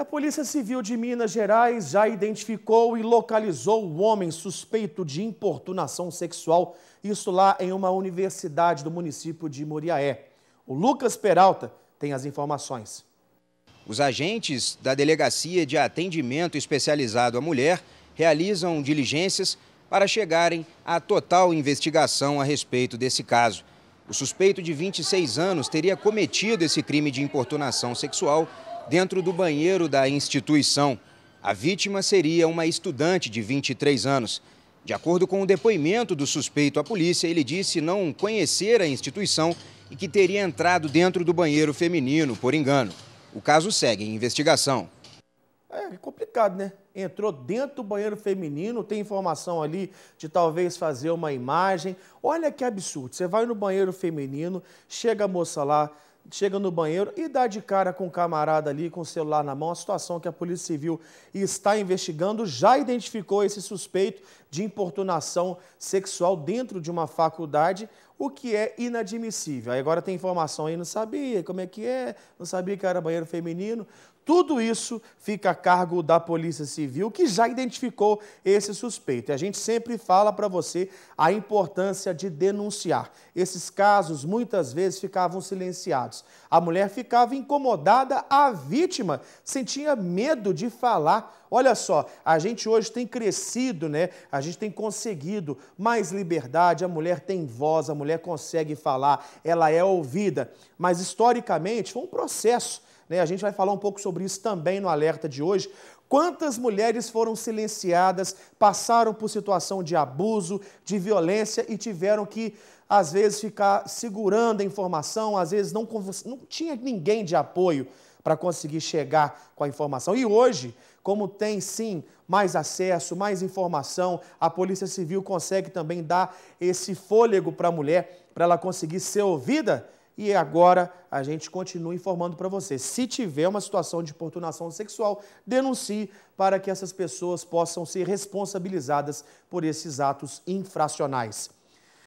a Polícia Civil de Minas Gerais já identificou e localizou o homem suspeito de importunação sexual, isso lá em uma universidade do município de Moriaé. O Lucas Peralta tem as informações. Os agentes da Delegacia de Atendimento Especializado à Mulher realizam diligências para chegarem à total investigação a respeito desse caso. O suspeito de 26 anos teria cometido esse crime de importunação sexual dentro do banheiro da instituição. A vítima seria uma estudante de 23 anos. De acordo com o depoimento do suspeito à polícia, ele disse não conhecer a instituição e que teria entrado dentro do banheiro feminino por engano. O caso segue em investigação. É complicado, né? Entrou dentro do banheiro feminino, tem informação ali de talvez fazer uma imagem. Olha que absurdo. Você vai no banheiro feminino, chega a moça lá, chega no banheiro e dá de cara com o um camarada ali com o celular na mão, a situação que a Polícia Civil está investigando, já identificou esse suspeito, de importunação sexual dentro de uma faculdade, o que é inadmissível. Aí agora tem informação aí, não sabia como é que é, não sabia que era banheiro feminino. Tudo isso fica a cargo da Polícia Civil, que já identificou esse suspeito. E a gente sempre fala para você a importância de denunciar. Esses casos muitas vezes ficavam silenciados. A mulher ficava incomodada, a vítima sentia medo de falar. Olha só, a gente hoje tem crescido, né? A a gente tem conseguido mais liberdade, a mulher tem voz, a mulher consegue falar, ela é ouvida. Mas historicamente foi um processo. Né? A gente vai falar um pouco sobre isso também no alerta de hoje, Quantas mulheres foram silenciadas, passaram por situação de abuso, de violência e tiveram que, às vezes, ficar segurando a informação, às vezes não, não tinha ninguém de apoio para conseguir chegar com a informação. E hoje, como tem sim mais acesso, mais informação, a Polícia Civil consegue também dar esse fôlego para a mulher, para ela conseguir ser ouvida e agora a gente continua informando para você. Se tiver uma situação de importunação sexual, denuncie para que essas pessoas possam ser responsabilizadas por esses atos infracionais.